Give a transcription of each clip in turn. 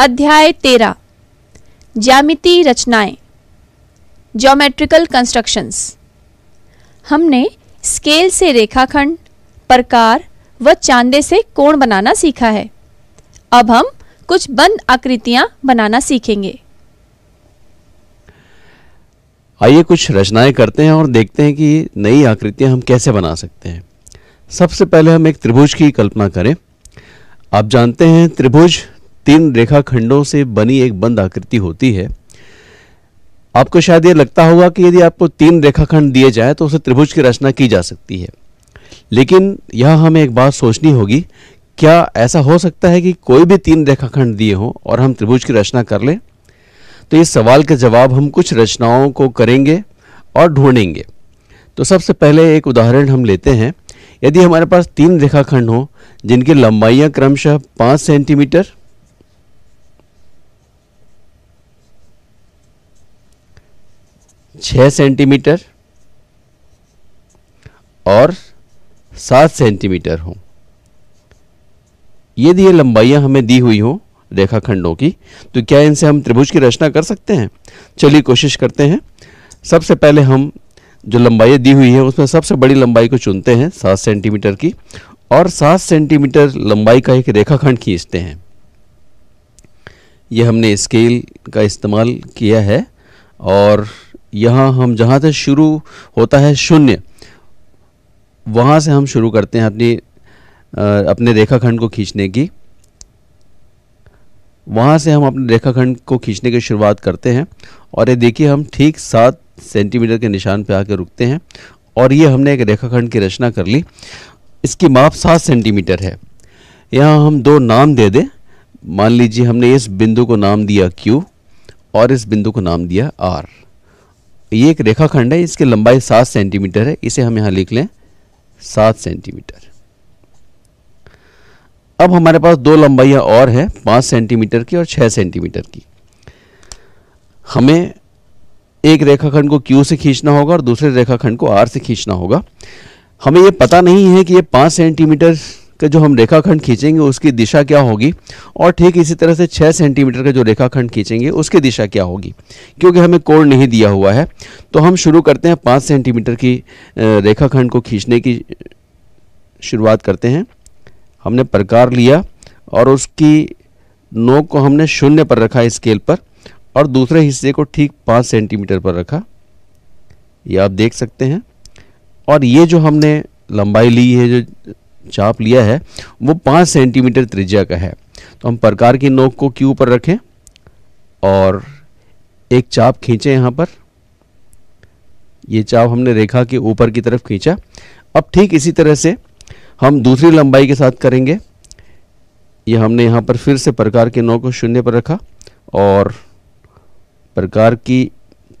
अध्याय तेरा ज्यामिति रचनाएं ज्योमेट्रिकल कंस्ट्रक्शंस हमने स्केल से रेखाखंड प्रकार व चांदे से कोण बनाना सीखा है अब हम कुछ बंद आकृतियां बनाना सीखेंगे आइए कुछ रचनाएं करते हैं और देखते हैं कि नई आकृतियां हम कैसे बना सकते हैं सबसे पहले हम एक त्रिभुज की कल्पना करें आप जानते हैं त्रिभुज तीन रेखाखंडों से बनी एक बंद आकृति होती है आपको शायद ये लगता होगा कि यदि आपको तीन रेखाखंड दिए जाए तो उसे त्रिभुज की रचना की जा सकती है लेकिन यह हमें एक बात सोचनी होगी क्या ऐसा हो सकता है कि कोई भी तीन रेखाखंड दिए हों और हम त्रिभुज की रचना कर लें तो इस सवाल के जवाब हम कुछ रचनाओं को करेंगे और ढूंढेंगे तो सबसे पहले एक उदाहरण हम लेते हैं यदि हमारे पास तीन रेखाखंड हों जिनकी लंबाइयाँ क्रमशः पाँच सेंटीमीटर छः सेंटीमीटर और सात सेंटीमीटर हो यदि ये लंबाइयाँ हमें दी हुई हों रेखाखंडों की तो क्या इनसे हम त्रिभुज की रचना कर सकते हैं चलिए कोशिश करते हैं सबसे पहले हम जो लंबाइयाँ दी हुई हैं उसमें सबसे बड़ी लंबाई को चुनते हैं सात सेंटीमीटर की और सात सेंटीमीटर लंबाई का एक रेखाखंड खींचते हैं यह हमने स्केल का इस्तेमाल किया है और यहाँ हम जहाँ से शुरू होता है शून्य वहाँ से हम शुरू करते हैं अपनी अपने रेखाखंड को खींचने की वहाँ से हम अपने रेखाखंड को खींचने की शुरुआत करते हैं और ये देखिए हम ठीक सात सेंटीमीटर के निशान पर आकर रुकते हैं और ये हमने एक रेखाखंड की रचना कर ली इसकी माप सात सेंटीमीटर है यहाँ हम दो नाम दे दें मान लीजिए हमने इस बिंदु को नाम दिया Q और इस बिंदु को नाम दिया R ये एक रेखाखंड है इसकी लंबाई सात सेंटीमीटर है इसे हम यहां लिख लें सात सेंटीमीटर अब हमारे पास दो लंबाइयां और हैं पांच सेंटीमीटर की और छह सेंटीमीटर की हमें एक रेखाखंड को Q से खींचना होगा और दूसरे रेखाखंड को R से खींचना होगा हमें यह पता नहीं है कि यह पांच सेंटीमीटर का जो हम रेखाखंड खींचेंगे उसकी दिशा क्या होगी और ठीक इसी तरह से 6 सेंटीमीटर का जो रेखाखंड खींचेंगे उसकी दिशा क्या होगी क्योंकि हमें कोण नहीं दिया हुआ है तो हम शुरू करते हैं 5 सेंटीमीटर की रेखाखंड को खींचने की शुरुआत करते हैं हमने प्रकार लिया और उसकी नोक को हमने शून्य पर रखा स्केल पर और दूसरे हिस्से को ठीक पाँच सेंटीमीटर पर रखा ये आप देख सकते हैं और ये जो हमने लंबाई ली है जो चाप लिया है वो पाँच सेंटीमीटर त्रिज्या का है तो हम प्रकार की नोक को क्यू पर रखें और एक चाप खींचे यहाँ पर ये चाप हमने रेखा के ऊपर की तरफ खींचा अब ठीक इसी तरह से हम दूसरी लंबाई के साथ करेंगे ये हमने यहाँ पर फिर से प्रकार के नोक को शून्य पर रखा और प्रकार की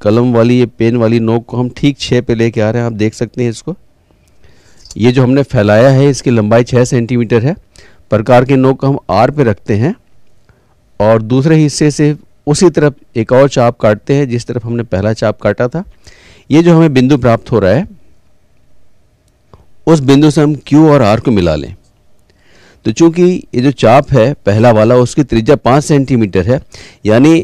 कलम वाली ये पेन वाली नोक को हम ठीक छः पे लेके आ रहे हैं आप देख सकते हैं इसको ये जो हमने फैलाया है इसकी लंबाई 6 सेंटीमीटर है प्रकार के नोक को हम आर पे रखते हैं और दूसरे हिस्से से उसी तरफ एक और चाप काटते हैं जिस तरफ हमने पहला चाप काटा था ये जो हमें बिंदु प्राप्त हो रहा है उस बिंदु से हम क्यू और आर को मिला लें तो चूंकि ये जो चाप है पहला वाला उसकी त्रिज्या पाँच सेंटीमीटर है यानी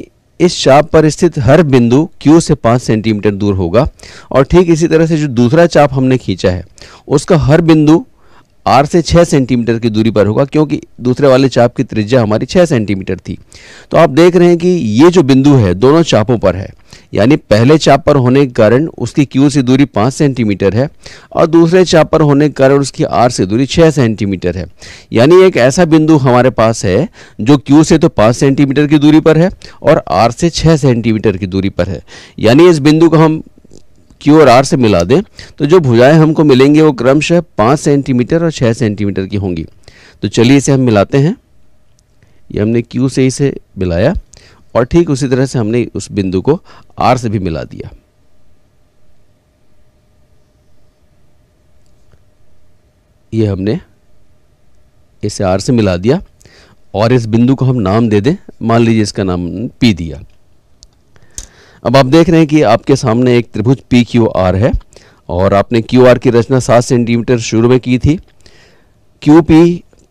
इस चाप पर स्थित हर बिंदु Q से 5 सेंटीमीटर दूर होगा और ठीक इसी तरह से जो दूसरा चाप हमने खींचा है उसका हर बिंदु R से 6 सेंटीमीटर की दूरी पर होगा क्योंकि दूसरे वाले चाप की त्रिज्या हमारी 6 सेंटीमीटर थी तो आप देख रहे हैं कि ये जो बिंदु है दोनों चापों पर है यानी पहले चाप पर होने के कारण उसकी क्यू से दूरी पाँच सेंटीमीटर है और दूसरे चाप पर होने के कारण उसकी आर से दूरी छः सेंटीमीटर है यानी एक ऐसा बिंदु हमारे पास है जो क्यू से तो पाँच सेंटीमीटर की दूरी पर है और आर से छः सेंटीमीटर की दूरी पर है यानी इस बिंदु को हम क्यू और आर से मिला दें तो जो भुजाएँ हमको मिलेंगी वो क्रमशः पाँच सेंटीमीटर और छः सेंटीमीटर की होंगी तो चलिए इसे हम मिलाते हैं ये हमने क्यू से इसे मिलाया और ठीक उसी तरह से हमने उस बिंदु को आर से भी मिला दिया ये हमने इसे आर से मिला दिया और इस बिंदु को हम नाम दे दें मान लीजिए इसका नाम पी दिया अब आप देख रहे हैं कि आपके सामने एक त्रिभुज पी क्यू आर है और आपने क्यू आर की रचना सात सेंटीमीटर शुरू में की थी क्यू पी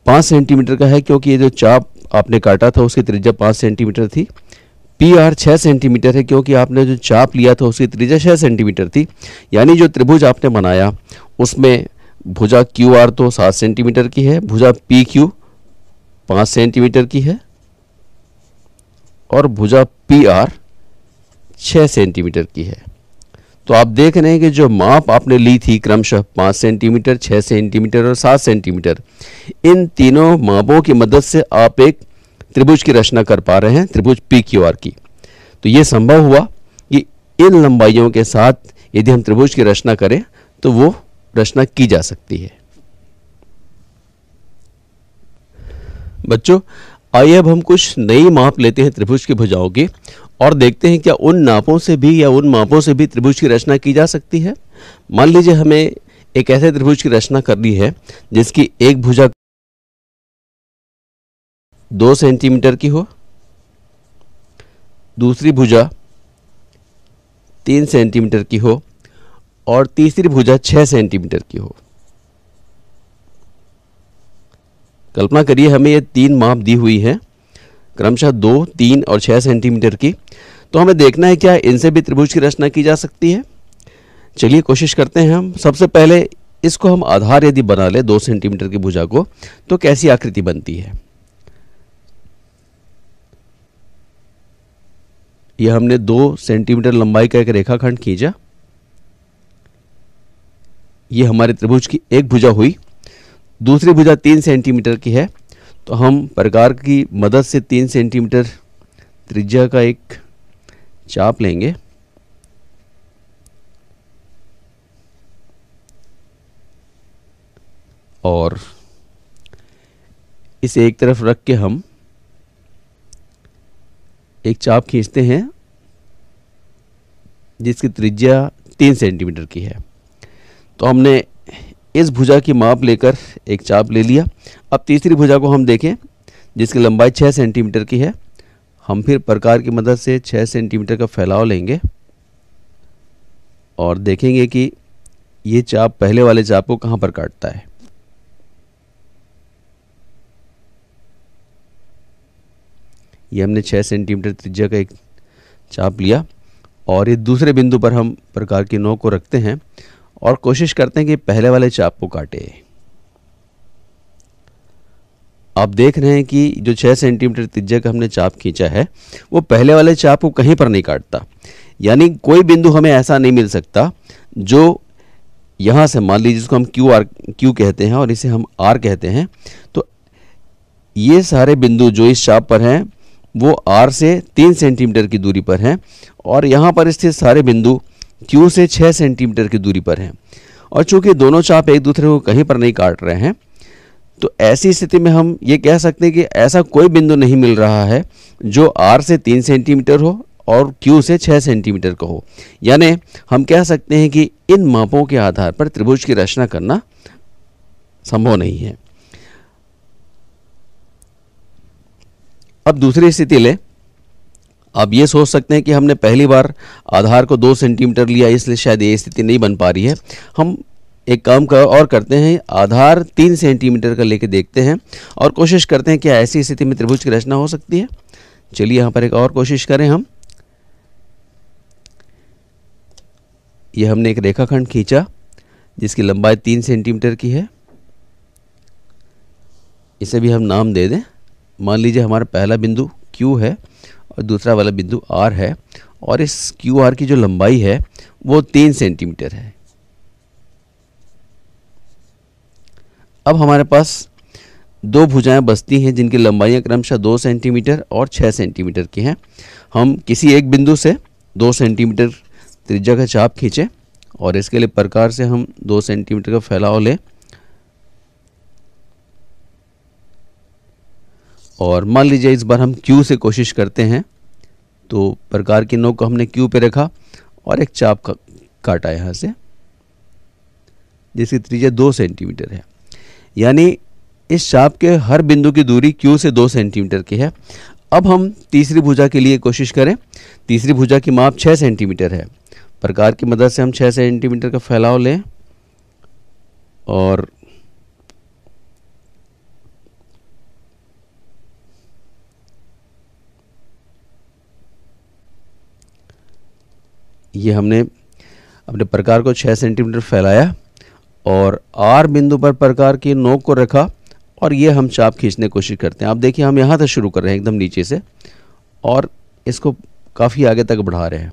पाँच सेंटीमीटर का है क्योंकि ये जो चाप आपने काटा था उसकी त्रिज्या पाँच सेंटीमीटर थी पी आर छः सेंटीमीटर है क्योंकि आपने जो चाप लिया था उसकी त्रिजा छः सेंटीमीटर थी यानी जो त्रिभुज आपने बनाया उसमें भुजा क्यू आर तो सात सेंटीमीटर की है भुजा पी क्यू पाँच सेंटीमीटर की है और भुजा पी आर छः सेंटीमीटर की है तो आप देख रहे हैं कि जो माप आपने ली थी क्रमशः पाँच सेंटीमीटर छः सेंटीमीटर और सात सेंटीमीटर इन तीनों मापों की मदद से आप एक त्रिभुज की रचना कर पा रहे हैं त्रिभुज पी क्यू आर की तो ये संभव हुआ कि इन लंबाइयों के साथ यदि हम त्रिभुज की रचना करें तो वो रचना की जा सकती है बच्चों आइए अब हम कुछ नई माप लेते हैं त्रिभुज की भुजाओं की और देखते हैं क्या उन नापों से भी या उन मापों से भी त्रिभुज की रचना की जा सकती है मान लीजिए हमें एक ऐसे त्रिभुज की रचना करनी है जिसकी एक भुजा दो सेंटीमीटर की हो दूसरी भुजा तीन सेंटीमीटर की हो और तीसरी भुजा छः सेंटीमीटर की हो कल्पना करिए हमें ये तीन माप दी हुई है क्रमशः दो तीन और छः सेंटीमीटर की तो हमें देखना है क्या इनसे भी त्रिभुज की रचना की जा सकती है चलिए कोशिश करते हैं हम सबसे पहले इसको हम आधार यदि बना ले दो सेंटीमीटर की भुजा को तो कैसी आकृति बनती है ये हमने दो सेंटीमीटर लंबाई का एक रेखाखंड खींचा ये हमारे त्रिभुज की एक भुजा हुई दूसरी भुजा तीन सेंटीमीटर की है तो हम प्रकार की मदद से तीन सेंटीमीटर त्रिज्या का एक चाप लेंगे और इसे एक तरफ रख के हम एक चाप खींचते हैं जिसकी त्रिज्या तीन सेंटीमीटर की है तो हमने इस भुजा की माप लेकर एक चाप ले लिया अब तीसरी भुजा को हम देखें जिसकी लंबाई छः सेंटीमीटर की है हम फिर प्रकार की मदद से छः सेंटीमीटर का फैलाव लेंगे और देखेंगे कि ये चाप पहले वाले चाप को कहाँ पर काटता है ये हमने छः सेंटीमीटर त्रिज्या का एक चाप लिया और ये दूसरे बिंदु पर हम प्रकार की नौ को रखते हैं और कोशिश करते हैं कि पहले वाले चाप को काटे आप देख रहे हैं कि जो छः सेंटीमीटर त्रिज्या का हमने चाप खींचा है वो पहले वाले चाप को कहीं पर नहीं काटता यानी कोई बिंदु हमें ऐसा नहीं मिल सकता जो यहाँ से मान लीजिए जिसको हम क्यू आर क्यू कहते हैं और इसे हम आर कहते हैं तो ये सारे बिंदु जो इस चाप पर हैं वो आर से तीन सेंटीमीटर की दूरी पर हैं और यहाँ पर स्थित सारे बिंदु क्यू से छः सेंटीमीटर की दूरी पर हैं और चूंकि दोनों चाप एक दूसरे को कहीं पर नहीं काट रहे हैं तो ऐसी स्थिति में हम ये कह सकते हैं कि ऐसा कोई बिंदु नहीं मिल रहा है जो आर से तीन सेंटीमीटर हो और क्यू से छः सेंटीमीटर का हो यानी हम कह सकते हैं कि इन मापों के आधार पर त्रिभुज की रचना करना संभव नहीं है अब दूसरी स्थिति लें अब ये सोच सकते हैं कि हमने पहली बार आधार को दो सेंटीमीटर लिया इसलिए शायद ये स्थिति नहीं बन पा रही है हम एक काम कर और करते हैं आधार तीन सेंटीमीटर का लेके देखते हैं और कोशिश करते हैं कि ऐसी स्थिति में त्रिभुज की रचना हो सकती है चलिए यहाँ पर एक और कोशिश करें हम ये हमने एक रेखाखंड खींचा जिसकी लंबाई तीन सेंटीमीटर की है इसे भी हम नाम दे दें मान लीजिए हमारा पहला बिंदु क्यू है और दूसरा वाला बिंदु आर है और इस क्यू आर की जो लंबाई है वो तीन सेंटीमीटर है अब हमारे पास दो भुजाएं बसती हैं जिनकी लंबाइयां क्रमशः दो सेंटीमीटर और छः सेंटीमीटर की हैं हम किसी एक बिंदु से दो सेंटीमीटर त्रिज्या का चाप खींचें और इसके लिए प्रकार से हम दो सेंटीमीटर का फैलाव लें और मान लीजिए इस बार हम क्यू से कोशिश करते हैं तो प्रकार की नोक को हमने क्यू पे रखा और एक चाप का काटा यहाँ से जिसकी त्रिज्या दो सेंटीमीटर है यानी इस चाप के हर बिंदु की दूरी क्यू से दो सेंटीमीटर की है अब हम तीसरी भुजा के लिए कोशिश करें तीसरी भुजा की माप छः सेंटीमीटर है प्रकार की मदद से हम छः सेंटीमीटर का फैलाव लें और ये हमने अपने प्रकार को 6 सेंटीमीटर फैलाया और आर बिंदु पर प्रकार की नोक को रखा और ये हम चाप खींचने की कोशिश करते हैं आप देखिए हम यहाँ से शुरू कर रहे हैं एकदम नीचे से और इसको काफ़ी आगे तक बढ़ा रहे हैं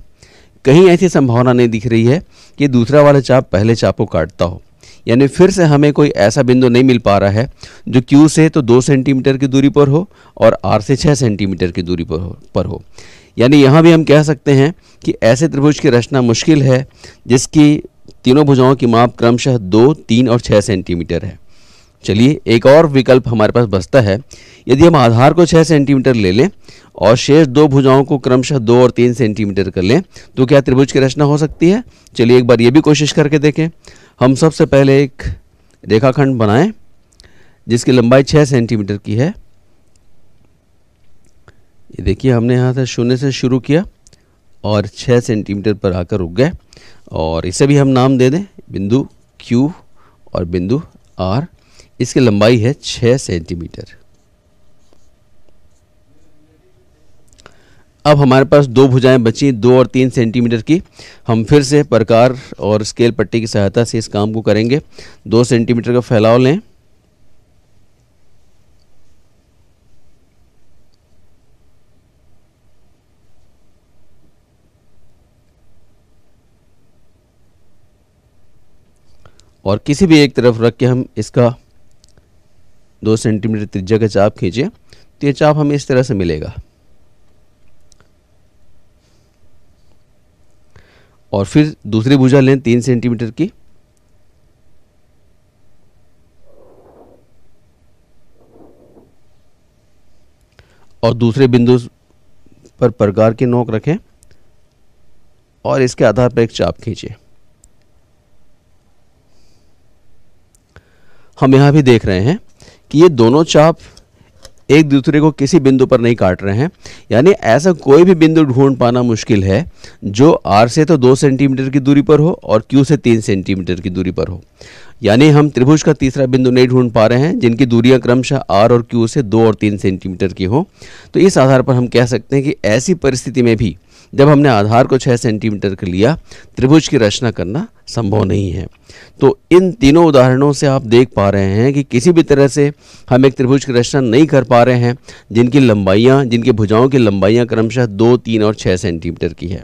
कहीं ऐसी संभावना नहीं दिख रही है कि दूसरा वाला चाप पहले चाप को काटता हो यानी फिर से हमें कोई ऐसा बिंदु नहीं मिल पा रहा है जो क्यू से तो दो सेंटीमीटर की दूरी पर हो और आर से छः सेंटीमीटर की दूरी पर हो पर हो यानी यहाँ भी हम कह सकते हैं कि ऐसे त्रिभुज की रचना मुश्किल है जिसकी तीनों भुजाओं की माप क्रमशः दो तीन और छः सेंटीमीटर है चलिए एक और विकल्प हमारे पास बचता है यदि हम आधार को छः सेंटीमीटर ले लें और शेष दो भुजाओं को क्रमशः दो और तीन सेंटीमीटर कर लें तो क्या त्रिभुज की रचना हो सकती है चलिए एक बार ये भी कोशिश करके देखें हम सबसे पहले एक रेखाखंड बनाएं जिसकी लंबाई छः सेंटीमीटर की है ये देखिए हमने यहाँ से शून्य से शुरू किया और छः सेंटीमीटर पर आकर रुक गए और इसे भी हम नाम दे दें बिंदु क्यू और बिंदु आर इसकी लंबाई है छः सेंटीमीटर अब हमारे पास दो भुजाएं बची दो और तीन सेंटीमीटर की हम फिर से प्रकार और स्केल पट्टी की सहायता से इस काम को करेंगे दो सेंटीमीटर का फैलाव लें और किसी भी एक तरफ रख के हम इसका दो सेंटीमीटर त्रिज्या का चाप खींचे तो ये चाप हमें इस तरह से मिलेगा और फिर दूसरी भुजा लें तीन सेंटीमीटर की और दूसरे बिंदु पर प्रकार की नोक रखें और इसके आधार पर एक चाप खींचें हम यहाँ भी देख रहे हैं कि ये दोनों चाप एक दूसरे को किसी बिंदु पर नहीं काट रहे हैं यानी ऐसा कोई भी बिंदु ढूंढ पाना मुश्किल है जो आर से तो दो सेंटीमीटर की दूरी पर हो और क्यू से तीन सेंटीमीटर की दूरी पर हो यानी हम त्रिभुज का तीसरा बिंदु नहीं ढूंढ पा रहे हैं जिनकी दूरियां क्रमशः आर और क्यू से दो और तीन सेंटीमीटर की हो तो इस आधार पर हम कह सकते हैं कि ऐसी परिस्थिति में भी जब हमने आधार को 6 सेंटीमीटर का लिया त्रिभुज की रचना करना संभव नहीं है तो इन तीनों उदाहरणों से आप देख पा रहे हैं कि किसी भी तरह से हम एक त्रिभुज की रचना नहीं कर पा रहे हैं जिनकी लंबाइयाँ जिनकी भुजाओं की लंबाइयाँ क्रमशः दो तीन और छः सेंटीमीटर की है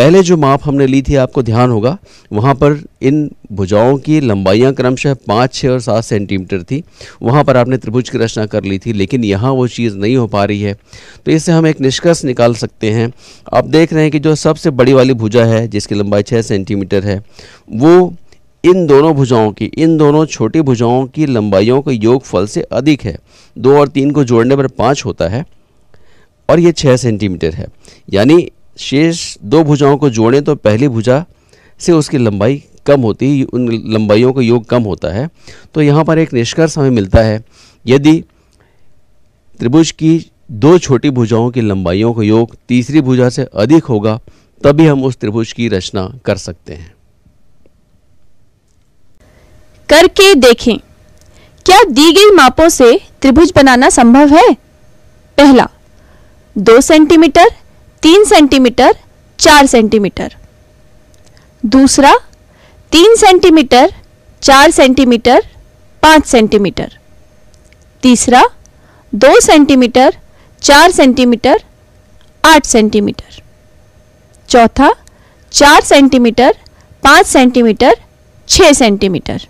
पहले जो माप हमने ली थी आपको ध्यान होगा वहाँ पर इन भुजाओं की लंबाइयाँ क्रमशः पाँच छः और सात सेंटीमीटर थी वहाँ पर आपने त्रिभुज की रचना कर ली थी लेकिन यहाँ वो चीज़ नहीं हो पा रही है तो इससे हम एक निष्कर्ष निकाल सकते हैं आप देख रहे हैं कि जो सबसे बड़ी वाली भुजा है जिसकी लंबाई छः सेंटीमीटर है वो इन दोनों भुजाओं की इन दोनों छोटी भुजाओं की लंबाइयों के फल से अधिक है दो और तीन को जोड़ने पर पाँच होता है और ये छः सेंटीमीटर है यानी शेष दो भुजाओं को जोड़ें तो पहली भुजा से उसकी लंबाई कम होती है उन लंबाइयों का योग कम होता है तो यहाँ पर एक निष्कर्ष हमें मिलता है यदि त्रिभुज की दो छोटी भुजाओं की लंबाइयों का योग तीसरी भुजा से अधिक होगा तभी हम उस त्रिभुज की रचना कर सकते हैं करके देखें क्या दी गई मापों से त्रिभुज बनाना संभव है पहला दो सेंटीमीटर तीन सेंटीमीटर चार सेंटीमीटर दूसरा तीन सेंटीमीटर चार सेंटीमीटर पाँच सेंटीमीटर तीसरा दो सेंटीमीटर चार सेंटीमीटर आठ सेंटीमीटर चौथा चार सेंटीमीटर पाँच सेंटीमीटर छः सेंटीमीटर